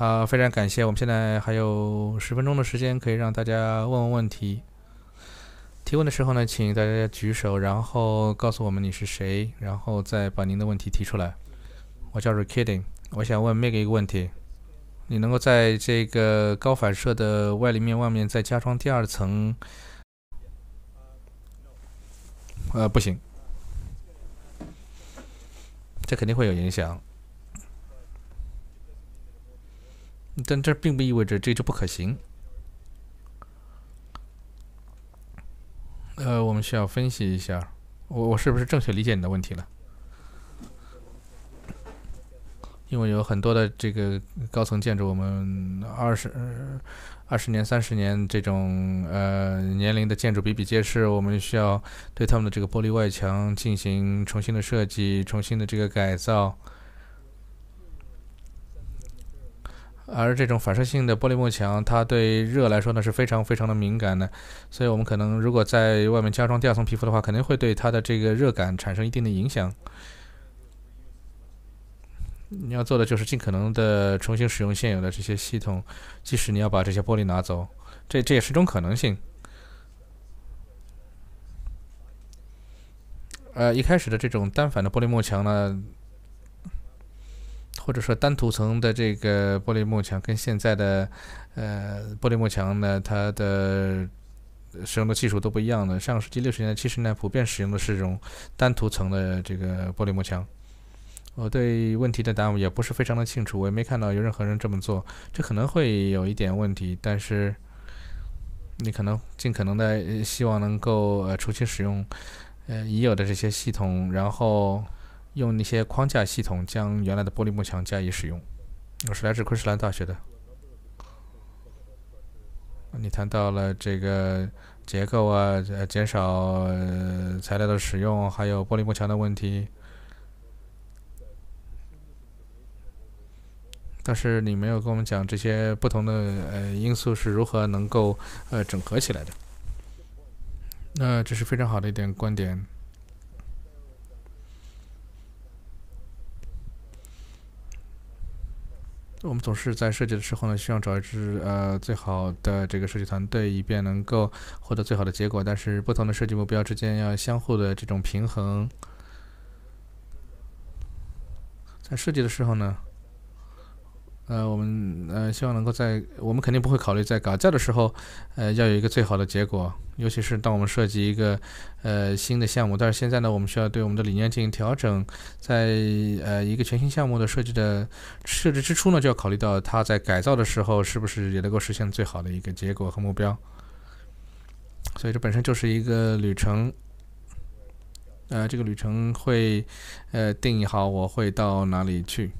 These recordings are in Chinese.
好，非常感谢。我们现在还有十分钟的时间，可以让大家问问问题。提问的时候呢，请大家举手，然后告诉我们你是谁，然后再把您的问题提出来。我叫 Rikidin，我想问 m e g 一个问题：你能够在这个高反射的外立面外面再加装第二层？呃，不行，这肯定会有影响。但这并不意味着这就不可行。呃，我们需要分析一下，我我是不是正确理解你的问题了？因为有很多的这个高层建筑，我们二十、二十年、三十年这种呃年龄的建筑比比皆是，我们需要对他们的这个玻璃外墙进行重新的设计、重新的这个改造。而这种反射性的玻璃幕墙，它对热来说呢是非常非常的敏感的，所以我们可能如果在外面加装第二层皮肤的话，肯定会对它的这个热感产生一定的影响。你要做的就是尽可能的重新使用现有的这些系统，即使你要把这些玻璃拿走，这这也是种可能性。呃，一开始的这种单反的玻璃幕墙呢。或者说单涂层的这个玻璃幕墙跟现在的，呃玻璃幕墙呢，它的使用的技术都不一样的。上个世纪六十年代、七十年代普遍使用的是这种单涂层的这个玻璃幕墙。我对问题的答案也不是非常的清楚，我也没看到有任何人这么做，这可能会有一点问题。但是你可能尽可能的希望能够呃重新使用呃已有的这些系统，然后。用那些框架系统将原来的玻璃幕墙加以使用。我是来自昆士兰大学的。你谈到了这个结构啊，呃，减少材料的使用，还有玻璃幕墙的问题。但是你没有跟我们讲这些不同的呃因素是如何能够呃整合起来的。那这是非常好的一点观点。我们总是在设计的时候呢，希望找一支呃最好的这个设计团队，以便能够获得最好的结果。但是不同的设计目标之间要相互的这种平衡，在设计的时候呢。呃，我们呃，希望能够在我们肯定不会考虑在改造的时候，呃，要有一个最好的结果。尤其是当我们设计一个呃新的项目，但是现在呢，我们需要对我们的理念进行调整，在呃一个全新项目的设计的设置之初呢，就要考虑到它在改造的时候是不是也能够实现最好的一个结果和目标。所以这本身就是一个旅程。呃，这个旅程会呃定义好我会到哪里去。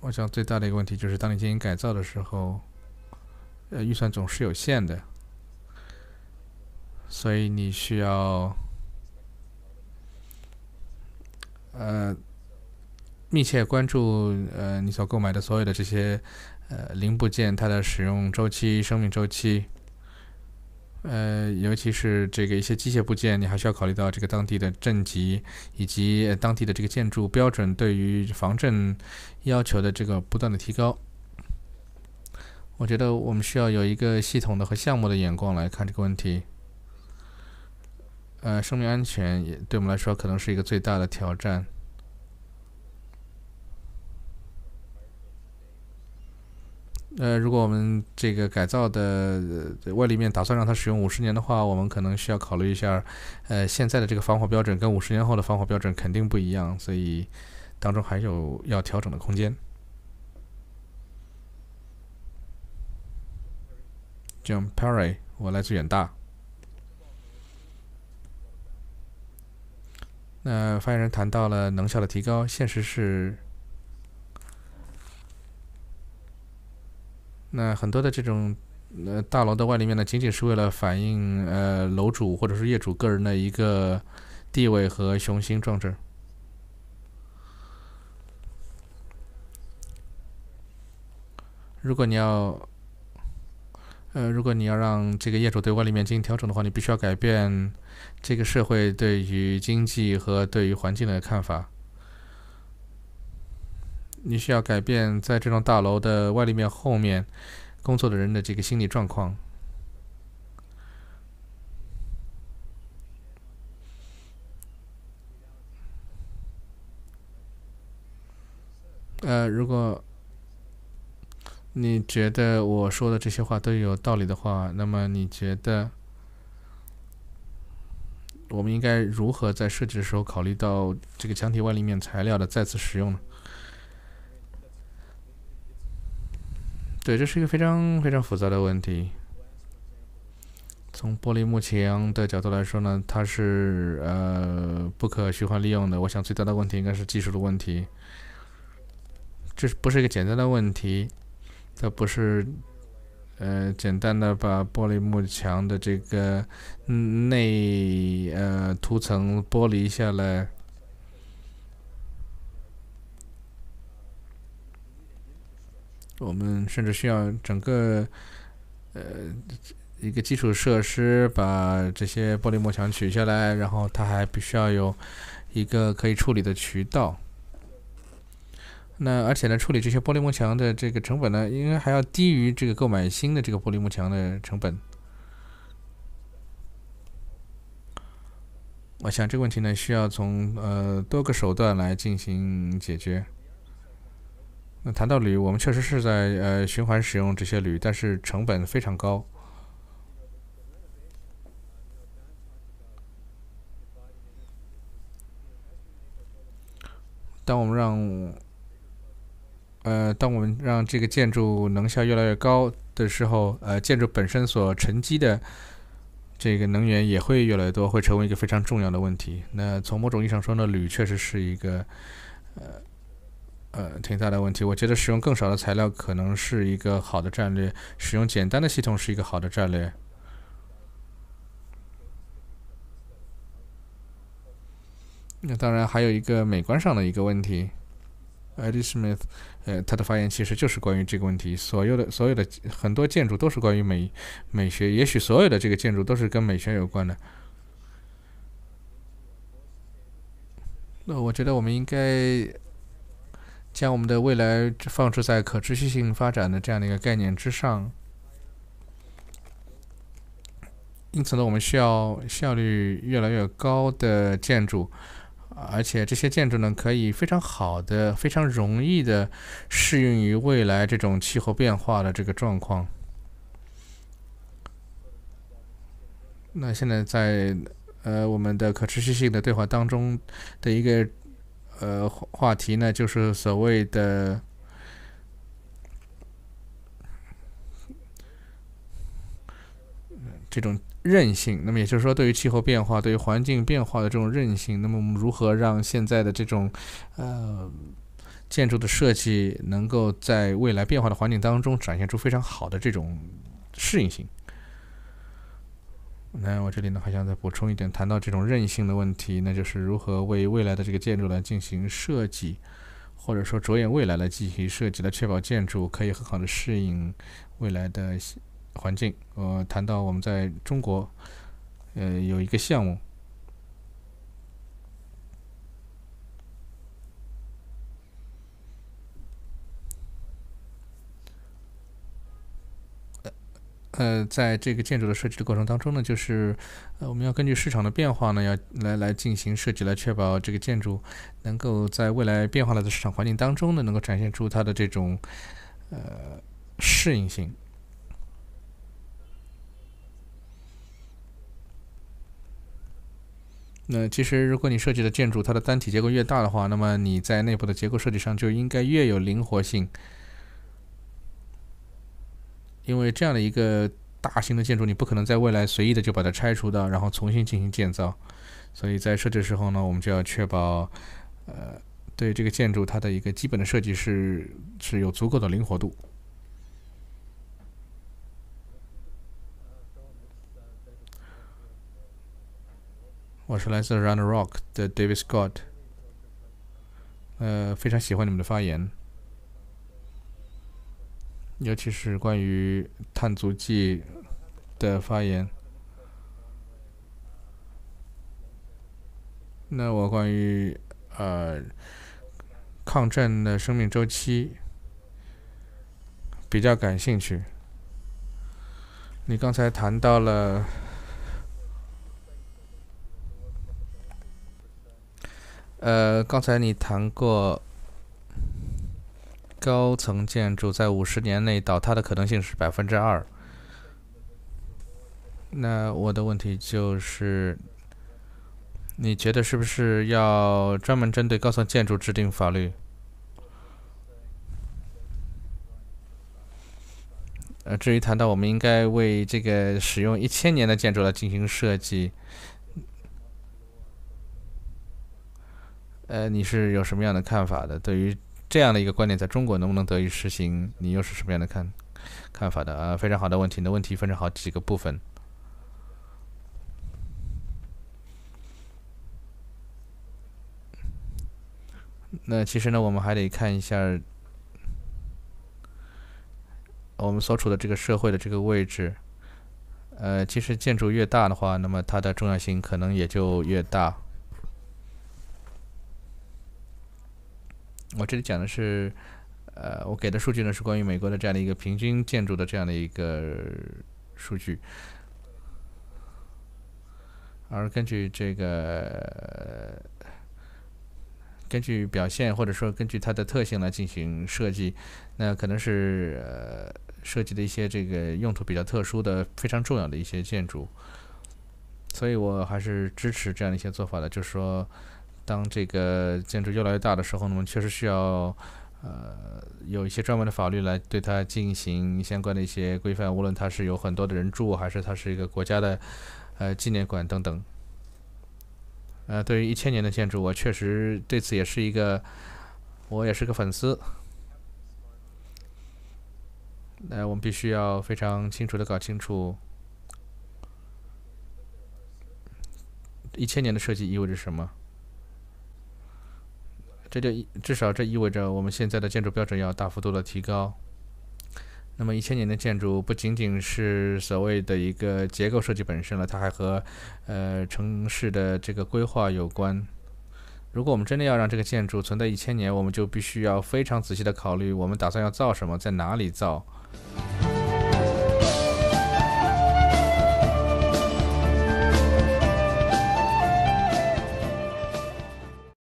我想最大的一个问题就是，当你进行改造的时候，呃，预算总是有限的，所以你需要，呃，密切关注呃你所购买的所有的这些呃零部件它的使用周期、生命周期。呃，尤其是这个一些机械部件，你还需要考虑到这个当地的震级以及当地的这个建筑标准对于防震要求的这个不断的提高。我觉得我们需要有一个系统的和项目的眼光来看这个问题。呃，生命安全也对我们来说可能是一个最大的挑战。呃，如果我们这个改造的外立面打算让它使用五十年的话，我们可能需要考虑一下，呃，现在的这个防火标准跟五十年后的防火标准肯定不一样，所以当中还有要调整的空间。John Perry，我来自远大。那发言人谈到了能效的提高，现实是。那很多的这种呃大楼的外立面呢，仅仅是为了反映呃楼主或者是业主个人的一个地位和雄心壮志。如果你要呃如果你要让这个业主对外立面进行调整的话，你必须要改变这个社会对于经济和对于环境的看法。你需要改变在这幢大楼的外立面后面工作的人的这个心理状况。呃，如果你觉得我说的这些话都有道理的话，那么你觉得我们应该如何在设计的时候考虑到这个墙体外立面材料的再次使用呢？对，这是一个非常非常复杂的问题。从玻璃幕墙的角度来说呢，它是呃不可循环利用的。我想最大的问题应该是技术的问题，这是不是一个简单的问题？它不是呃简单的把玻璃幕墙的这个内呃涂层剥离下来。我们甚至需要整个，呃，一个基础设施把这些玻璃幕墙取下来，然后它还必须要有一个可以处理的渠道。那而且呢，处理这些玻璃幕墙的这个成本呢，应该还要低于这个购买新的这个玻璃幕墙的成本。我想这个问题呢，需要从呃多个手段来进行解决。那谈到铝，我们确实是在呃循环使用这些铝，但是成本非常高。当我们让呃，当我们让这个建筑能效越来越高的时候，呃，建筑本身所沉积的这个能源也会越来越多，会成为一个非常重要的问题。那从某种意义上说呢，铝确实是一个呃。呃，挺大的问题。我觉得使用更少的材料可能是一个好的战略，使用简单的系统是一个好的战略。那当然，还有一个美观上的一个问题。Ed Smith，呃，他的发言其实就是关于这个问题。所有的、所有的很多建筑都是关于美美学，也许所有的这个建筑都是跟美学有关的。那我觉得我们应该。将我们的未来放置在可持续性发展的这样的一个概念之上，因此呢，我们需要效率越来越高的建筑，而且这些建筑呢，可以非常好的、非常容易的适应于未来这种气候变化的这个状况。那现在在呃我们的可持续性的对话当中的一个。呃，话题呢就是所谓的这种韧性。那么也就是说，对于气候变化、对于环境变化的这种韧性，那么我们如何让现在的这种呃建筑的设计，能够在未来变化的环境当中展现出非常好的这种适应性？那我这里呢，还想再补充一点，谈到这种韧性的问题，那就是如何为未来的这个建筑来进行设计，或者说着眼未来来进行设计，来确保建筑可以很好的适应未来的环境。呃，谈到我们在中国，呃，有一个项目。呃，在这个建筑的设计的过程当中呢，就是呃，我们要根据市场的变化呢，要来来进行设计，来确保这个建筑能够在未来变化来的市场环境当中呢，能够展现出它的这种呃适应性。那其实，如果你设计的建筑它的单体结构越大的话，那么你在内部的结构设计上就应该越有灵活性。因为这样的一个大型的建筑，你不可能在未来随意的就把它拆除掉，然后重新进行建造。所以在设计的时候呢，我们就要确保，呃，对这个建筑它的一个基本的设计是是有足够的灵活度。我是来自《Run Rock》的 David Scott，呃，非常喜欢你们的发言。尤其是关于碳足迹的发言，那我关于呃抗震的生命周期比较感兴趣。你刚才谈到了，呃，刚才你谈过。高层建筑在五十年内倒塌的可能性是百分之二。那我的问题就是，你觉得是不是要专门针对高层建筑制定法律？呃，至于谈到我们应该为这个使用一千年的建筑来进行设计，呃，你是有什么样的看法的？对于？这样的一个观点在中国能不能得以实行？你又是什么样的看看法的啊？非常好的问题，那问题分成好几个部分。那其实呢，我们还得看一下我们所处的这个社会的这个位置。呃，其实建筑越大的话，那么它的重要性可能也就越大。我这里讲的是，呃，我给的数据呢是关于美国的这样的一个平均建筑的这样的一个数据，而根据这个根据表现或者说根据它的特性来进行设计，那可能是呃设计的一些这个用途比较特殊的、非常重要的一些建筑，所以我还是支持这样的一些做法的，就是说。当这个建筑越来越大的时候呢，我们确实需要，呃，有一些专门的法律来对它进行相关的一些规范，无论它是有很多的人住，还是它是一个国家的，呃，纪念馆等等。呃，对于一千年的建筑，我确实对此也是一个，我也是个粉丝。那我们必须要非常清楚的搞清楚，一千年的设计意味着什么。这就至少这意味着我们现在的建筑标准要大幅度的提高。那么一千年的建筑不仅仅是所谓的一个结构设计本身了，它还和呃城市的这个规划有关。如果我们真的要让这个建筑存在一千年，我们就必须要非常仔细的考虑我们打算要造什么，在哪里造。